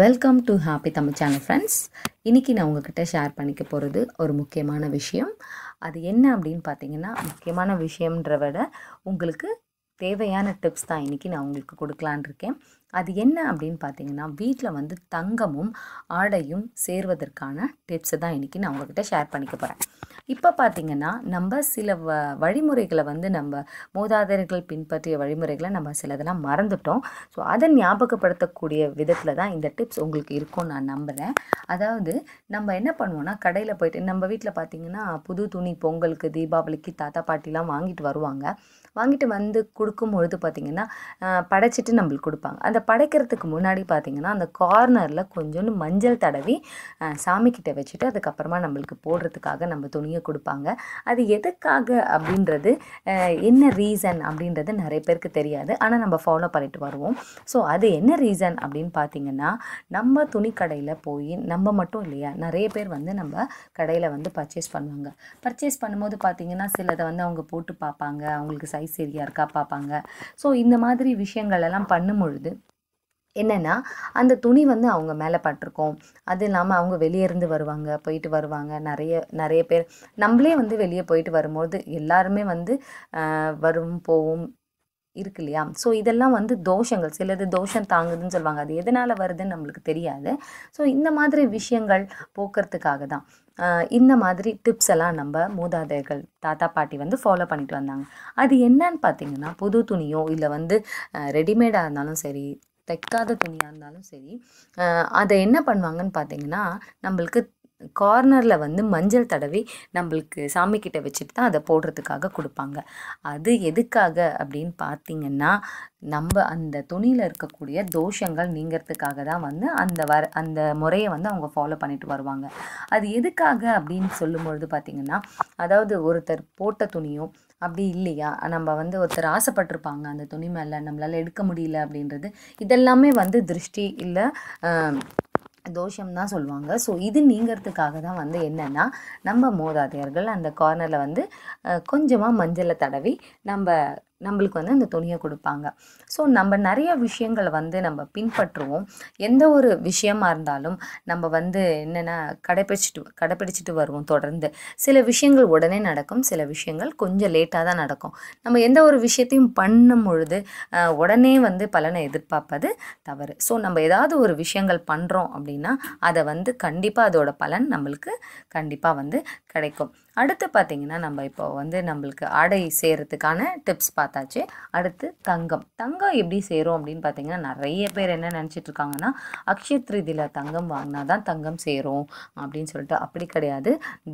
welcome to happy Tamil channel friends இன்றைக்கி நான் உங்ககிட்ட ஷேர் பண்ணிக்க போகிறது ஒரு முக்கியமான விஷயம் அது என்ன அப்படின்னு பார்த்தீங்கன்னா முக்கியமான விஷயம்ன்ற விட உங்களுக்கு தேவையான டிப்ஸ் தான் இன்றைக்கி நான் உங்களுக்கு கொடுக்கலான் இருக்கேன் அது என்ன அப்படின்னு பார்த்தீங்கன்னா வீட்டில் வந்து தங்கமும் ஆடையும் சேர்வதற்கான டிப்ஸை தான் இன்றைக்கி நான் உங்ககிட்ட ஷேர் பண்ணிக்க போகிறேன் இப்போ பார்த்தீங்கன்னா நம்ம சில வ வழிமுறைகளை வந்து நம்ம மூதாதையர்கள் பின்பற்றிய வழிமுறைகளை நம்ம சிலதெல்லாம் மறந்துட்டோம் ஸோ அதை ஞாபகப்படுத்தக்கூடிய விதத்தில் தான் இந்த டிப்ஸ் உங்களுக்கு இருக்கும்னு நான் நம்புகிறேன் அதாவது நம்ம என்ன பண்ணுவோம்னா கடையில் போயிட்டு நம்ம வீட்டில் பார்த்திங்கன்னா புது துணி பொங்கலுக்கு தீபாவளிக்கு தாத்தா பாட்டிலாம் வாங்கிட்டு வருவாங்க வாங்கிட்டு வந்து கொடு கொடுக்கும் பொழுது பார்த்திங்கன்னா படைச்சிட்டு நம்மளுக்கு கொடுப்பாங்க அந்த படைக்கிறதுக்கு முன்னாடி பார்த்திங்கன்னா அந்த கார்னரில் கொஞ்சோண்டு மஞ்சள் தடவி சாமிக்கிட்ட வச்சுட்டு அதுக்கப்புறமா நம்மளுக்கு போடுறதுக்காக நம்ம துணியை கொடுப்பாங்க அது எதுக்காக அப்படின்றது என்ன ரீசன் அப்படின்றது நிறைய பேருக்கு தெரியாது ஆனால் நம்ம ஃபாலோ பண்ணிட்டு வருவோம் ஸோ அது என்ன ரீசன் அப்படின்னு பார்த்திங்கன்னா நம்ம துணி கடையில் போய் நம்ம மட்டும் இல்லையா நிறைய பேர் வந்து நம்ம கடையில் வந்து பர்ச்சேஸ் பண்ணுவாங்க பர்ச்சேஸ் பண்ணும்போது பார்த்திங்கன்னா சிலதை வந்து அவங்க போட்டு பார்ப்பாங்க அவங்களுக்கு சைஸ் சரியாக இருக்கா பார்ப்பாங்க பார்ப்பாங்க ஸோ இந்த மாதிரி விஷயங்கள் எல்லாம் பண்ணும் பொழுது என்னென்னா அந்த துணி வந்து அவங்க மேலே பட்டிருக்கோம் அது இல்லாமல் அவங்க வெளியேருந்து வருவாங்க போயிட்டு வருவாங்க நிறைய நிறைய பேர் நம்மளே வந்து வெளியே போயிட்டு வரும்போது எல்லாருமே வந்து வரும் போவும் இருக்கு இல்லையா ஸோ இதெல்லாம் வந்து தோஷங்கள் சிலது தோஷம் தாங்குதுன்னு சொல்லுவாங்க அது எதனால் வருதுன்னு நம்மளுக்கு தெரியாது ஸோ இந்த மாதிரி விஷயங்கள் போக்குறதுக்காக தான் இந்த மாதிரி டிப்ஸ் எல்லாம் நம்ம மூதாதையர்கள் தாத்தா பாட்டி வந்து ஃபாலோ பண்ணிட்டு வந்தாங்க அது என்னன்னு பார்த்தீங்கன்னா புது துணியோ இல்லை வந்து ரெடிமேடாக இருந்தாலும் சரி தைக்காத துணியாக இருந்தாலும் சரி அதை என்ன பண்ணுவாங்கன்னு பார்த்தீங்கன்னா நம்மளுக்கு கார்னரில் வந்து மஞ்சள் தடவி நம்மளுக்கு சாமிக்கிட்ட வச்சுட்டு தான் அதை போடுறதுக்காக கொடுப்பாங்க அது எதுக்காக அப்படின்னு பார்த்தீங்கன்னா நம்ம அந்த துணியில் இருக்கக்கூடிய தோஷங்கள் நீங்கிறதுக்காக தான் வந்து அந்த வர அந்த முறையை வந்து அவங்க ஃபாலோ பண்ணிட்டு வருவாங்க அது எதுக்காக அப்படின்னு சொல்லும்பொழுது பார்த்திங்கன்னா அதாவது ஒருத்தர் போட்ட துணியும் அப்படி இல்லையா நம்ம வந்து ஒருத்தர் ஆசைப்பட்டிருப்பாங்க அந்த துணி மேலே நம்மளால் எடுக்க முடியல அப்படின்றது இதெல்லாமே வந்து திருஷ்டி இல்லை தோஷம் தான் சொல்லுவாங்க ஸோ இது நீங்கிறதுக்காக தான் வந்து என்னென்னா நம்ம மோதாதையர்கள் அந்த கார்னரில் வந்து கொஞ்சமாக மஞ்சளை தடவி நம்ம நம்மளுக்கு வந்து அந்த துணியை கொடுப்பாங்க ஸோ நம்ம நிறைய விஷயங்களை வந்து நம்ம பின்பற்றுவோம் எந்த ஒரு விஷயமா இருந்தாலும் நம்ம வந்து என்னென்னா கடைப்பிடிச்சிட்டு கடைப்பிடிச்சிட்டு வருவோம் தொடர்ந்து சில விஷயங்கள் உடனே நடக்கும் சில விஷயங்கள் கொஞ்சம் லேட்டாக தான் நடக்கும் நம்ம எந்த ஒரு விஷயத்தையும் பண்ணும் பொழுது உடனே வந்து பலனை எதிர்பார்ப்பது தவறு ஸோ நம்ம ஏதாவது ஒரு விஷயங்கள் பண்ணுறோம் அப்படின்னா அதை வந்து கண்டிப்பாக அதோட பலன் நம்மளுக்கு கண்டிப்பாக வந்து கிடைக்கும் அடுத்து பார்த்திங்கன்னா நம்ம இப்போ வந்து நம்மளுக்கு ஆடை செய்கிறதுக்கான டிப்ஸ் பார்த்து பார்த்தாச்சு அடுத்து தங்கம் தங்கம் எப்படி சேரும் அப்படின்னு பார்த்தீங்கன்னா நிறைய பேர் என்ன நினச்சிட்டு இருக்காங்கன்னா அக்ஷய தங்கம் வாங்கினா தான் தங்கம் சேரும் அப்படின்னு சொல்லிட்டு அப்படி கிடையாது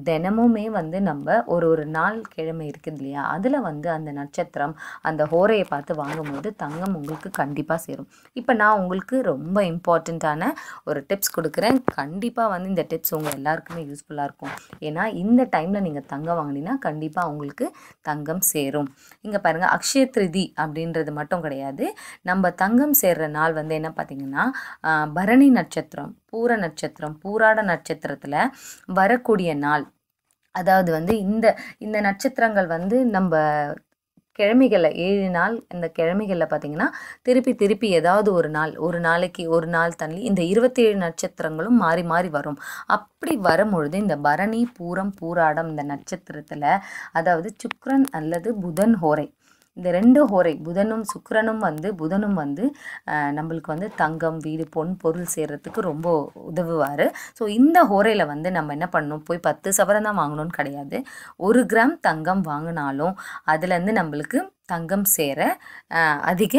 தினமுமே வந்து நம்ம ஒரு ஒரு நாள் கிழமை இருக்குது இல்லையா அதில் வந்து அந்த நட்சத்திரம் அந்த ஹோரையை பார்த்து வாங்கும்போது தங்கம் உங்களுக்கு கண்டிப்பாக சேரும் இப்போ நான் உங்களுக்கு ரொம்ப இம்பார்ட்டண்ட்டான ஒரு டிப்ஸ் கொடுக்குறேன் கண்டிப்பாக வந்து இந்த டிப்ஸ் உங்கள் எல்லாருக்குமே யூஸ்ஃபுல்லாக இருக்கும் ஏன்னா இந்த டைமில் நீங்கள் தங்கம் வாங்கினீங்கன்னா கண்டிப்பாக உங்களுக்கு தங்கம் சேரும் இங்கே பாருங்கள் அக்ஷ அக்ஷயத்ரிதி திருதி அப்படின்றது மட்டும் கிடையாது நம்ம தங்கம் சேர்ற நாள் வந்து என்ன பார்த்திங்கன்னா பரணி நட்சத்திரம் பூர நட்சத்திரம் பூராட நட்சத்திரத்தில் வரக்கூடிய நாள் அதாவது வந்து இந்த இந்த நட்சத்திரங்கள் வந்து நம்ம கிழமைகளில் ஏழு நாள் இந்த கிழமைகளில் பார்த்திங்கன்னா திருப்பி திருப்பி ஏதாவது ஒரு நாள் ஒரு நாளைக்கு ஒரு நாள் தள்ளி இந்த இருபத்தி ஏழு நட்சத்திரங்களும் மாறி மாறி வரும் அப்படி வரும்பொழுது இந்த பரணி பூரம் பூராடம் இந்த நட்சத்திரத்தில் அதாவது சுக்ரன் அல்லது புதன் ஹோரை இந்த ரெண்டு ஹோரை புதனும் சுக்கரனும் வந்து புதனும் வந்து நம்மளுக்கு வந்து தங்கம் வீடு பொன் பொருள் சேர்கிறதுக்கு ரொம்ப உதவுவார் ஸோ இந்த ஹோரையில் வந்து நம்ம என்ன பண்ணணும் போய் பத்து சவரம் தான் வாங்கணும்னு கிடையாது ஒரு கிராம் தங்கம் வாங்கினாலும் அதுலேருந்து நம்மளுக்கு தங்கம் சேர அதிக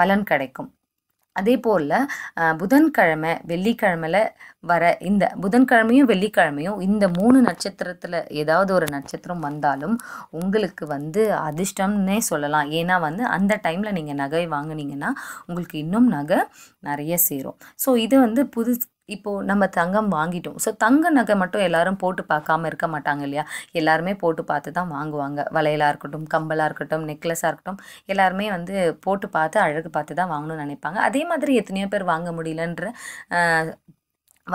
பலன் கிடைக்கும் அதே போல் புதன்கிழமை வெள்ளிக்கிழமையில் வர இந்த புதன்கிழமையும் வெள்ளிக்கிழமையும் இந்த மூணு நட்சத்திரத்தில் ஏதாவது ஒரு நட்சத்திரம் வந்தாலும் உங்களுக்கு வந்து அதிர்ஷ்டம்னே சொல்லலாம் ஏன்னா வந்து அந்த டைமில் நீங்கள் நகை வாங்கினீங்கன்னா உங்களுக்கு இன்னும் நகை நிறைய சேரும் ஸோ இது வந்து புது இப்போது நம்ம தங்கம் வாங்கிட்டோம் ஸோ தங்க நகை மட்டும் எல்லாரும் போட்டு பார்க்காம இருக்க மாட்டாங்க இல்லையா எல்லாருமே போட்டு பார்த்து தான் வாங்குவாங்க வளையலாக இருக்கட்டும் கம்பலாக இருக்கட்டும் நெக்லஸாக இருக்கட்டும் எல்லாருமே வந்து போட்டு பார்த்து அழகு பார்த்து தான் வாங்கணும்னு நினைப்பாங்க அதே மாதிரி எத்தனையோ பேர் வாங்க முடியலன்ற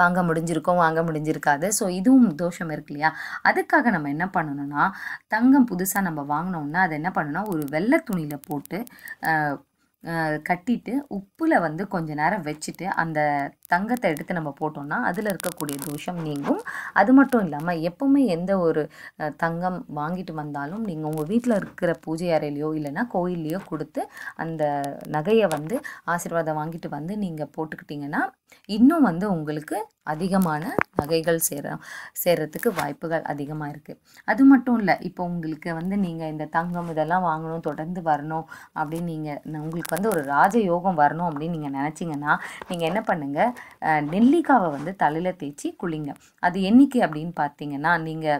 வாங்க முடிஞ்சிருக்கோம் வாங்க முடிஞ்சிருக்காது ஸோ இதுவும் தோஷம் இருக்கு இல்லையா அதுக்காக நம்ம என்ன பண்ணணும்னா தங்கம் புதுசாக நம்ம வாங்கினோம்னா அதை என்ன பண்ணணும்னா ஒரு வெள்ளை துணியில் போட்டு கட்டிட்டு உப்பில் வந்து கொஞ்ச நேரம் வச்சுட்டு அந்த தங்கத்தை எடுத்து நம்ம போட்டோம்னா அதில் இருக்கக்கூடிய தோஷம் நீங்கும் அது மட்டும் இல்லாமல் எப்போவுமே எந்த ஒரு தங்கம் வாங்கிட்டு வந்தாலும் நீங்கள் உங்கள் வீட்டில் இருக்கிற பூஜை அறையிலையோ இல்லைன்னா கோயில்லையோ கொடுத்து அந்த நகையை வந்து ஆசீர்வாதம் வாங்கிட்டு வந்து நீங்கள் போட்டுக்கிட்டிங்கன்னா இன்னும் வந்து உங்களுக்கு அதிகமான நகைகள் சேர சேர்கிறதுக்கு வாய்ப்புகள் அதிகமாக இருக்குது அது மட்டும் இல்லை இப்போ உங்களுக்கு வந்து நீங்கள் இந்த தங்கம் இதெல்லாம் வாங்கணும் தொடர்ந்து வரணும் அப்படின்னு நீங்கள் உங்களுக்கு வந்து ஒரு ராஜயோகம் வரணும் அப்படின்னு நீங்கள் நினச்சிங்கன்னா நீங்கள் என்ன பண்ணுங்கள் நெல்லிக்காவை வந்து தலையில் தேய்ச்சி குளிங்க அது என்னைக்கு அப்படின்னு பார்த்தீங்கன்னா நீங்கள்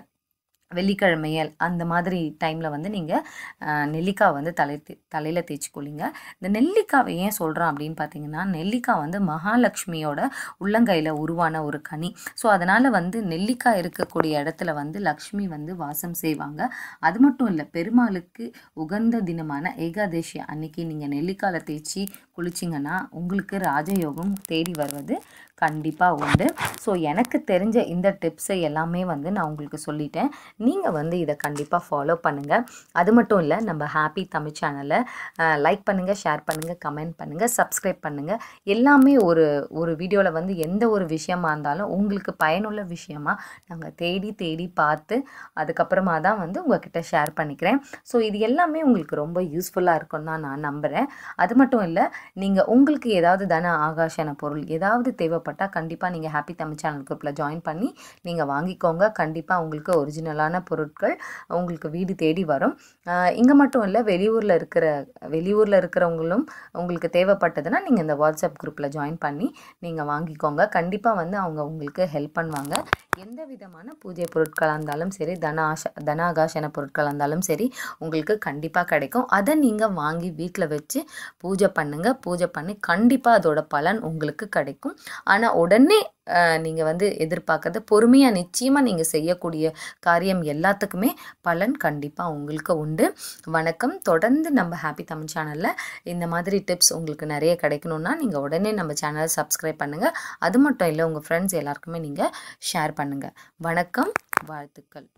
வெள்ளிக்கிழமையல் அந்த மாதிரி டைமில் வந்து நீங்கள் நெல்லிக்காய் வந்து தலை தலையில் தேய்ச்சிக்கொள்ளிங்க இந்த நெல்லிக்காவை ஏன் சொல்கிறோம் அப்படின்னு பார்த்தீங்கன்னா நெல்லிக்காய் வந்து மகாலட்சுமியோட உள்ளங்கையில் உருவான ஒரு கனி ஸோ அதனால் வந்து நெல்லிக்காய் இருக்கக்கூடிய இடத்துல வந்து லக்ஷ்மி வந்து வாசம் செய்வாங்க அது மட்டும் இல்லை பெருமாளுக்கு உகந்த தினமான ஏகாதேசி அன்னைக்கு நீங்கள் நெல்லிக்காயில் தேய்ச்சி குளிச்சிங்கன்னா உங்களுக்கு ராஜயோகம் தேடி வருவது கண்டிப்பாக உண்டு ஸோ எனக்கு தெரிஞ்ச இந்த டிப்ஸை எல்லாமே வந்து நான் உங்களுக்கு சொல்லிட்டேன் நீங்கள் வந்து இதை கண்டிப்பாக ஃபாலோ பண்ணுங்கள் அது மட்டும் இல்லை நம்ம ஹாப்பி தமிழ் சேனலை லைக் பண்ணுங்கள் ஷேர் பண்ணுங்கள் கமெண்ட் பண்ணுங்கள் சப்ஸ்கிரைப் பண்ணுங்கள் எல்லாமே ஒரு ஒரு வீடியோவில் வந்து எந்த ஒரு விஷயமா இருந்தாலும் உங்களுக்கு பயனுள்ள விஷயமா நாங்கள் தேடி தேடி பார்த்து அதுக்கப்புறமா தான் வந்து உங்ககிட்ட ஷேர் பண்ணிக்கிறேன் ஸோ இது எல்லாமே உங்களுக்கு ரொம்ப யூஸ்ஃபுல்லாக இருக்கும்னு தான் நான் நம்புகிறேன் அது மட்டும் இல்லை நீங்கள் உங்களுக்கு ஏதாவது தன ஆகாஷான பொருள் ஏதாவது தேவைப்பட்டால் கண்டிப்பாக நீங்கள் ஹாப்பி தமிழ் சேனல் குரூப்பில் ஜாயின் பண்ணி நீங்கள் வாங்கிக்கோங்க கண்டிப்பாக உங்களுக்கு ஒரிஜினலான தேவையான பொருட்கள் உங்களுக்கு வீடு தேடி வரும் இங்கே மட்டும் இல்லை வெளியூரில் இருக்கிற வெளியூரில் இருக்கிறவங்களும் உங்களுக்கு தேவைப்பட்டதுன்னா நீங்கள் இந்த வாட்ஸ்அப் குரூப்பில் ஜாயின் பண்ணி நீங்கள் வாங்கிக்கோங்க கண்டிப்பாக வந்து அவங்க உங்களுக்கு ஹெல்ப் பண்ணுவாங்க எந்த விதமான பூஜை பொருட்களாக இருந்தாலும் சரி தனாஷ தனாகாசன பொருட்களாக இருந்தாலும் சரி உங்களுக்கு கண்டிப்பாக கிடைக்கும் அதை நீங்கள் வாங்கி வீட்டில் வச்சு பூஜை பண்ணுங்கள் பூஜை பண்ணி கண்டிப்பாக அதோட பலன் உங்களுக்கு கிடைக்கும் ஆனால் உடனே நீங்கள் வந்து எதிர்பார்க்கறது பொறுமையாக நிச்சயமாக நீங்கள் செய்யக்கூடிய காரியம் எல்லாத்துக்குமே பலன் கண்டிப்பாக உங்களுக்கு உண்டு வணக்கம் தொடர்ந்து நம்ம ஹாப்பி தமிழ் சேனலில் இந்த மாதிரி டிப்ஸ் உங்களுக்கு நிறைய கிடைக்கணுன்னா நீங்கள் உடனே நம்ம சேனலை சப்ஸ்கிரைப் பண்ணுங்கள் அது மட்டும் இல்லை உங்கள் ஃப்ரெண்ட்ஸ் எல்லாருக்குமே நீங்கள் ஷேர் பண்ணுங்கள் பண்ணுங்கள் வணக்கம் வாழ்த்துக்கள்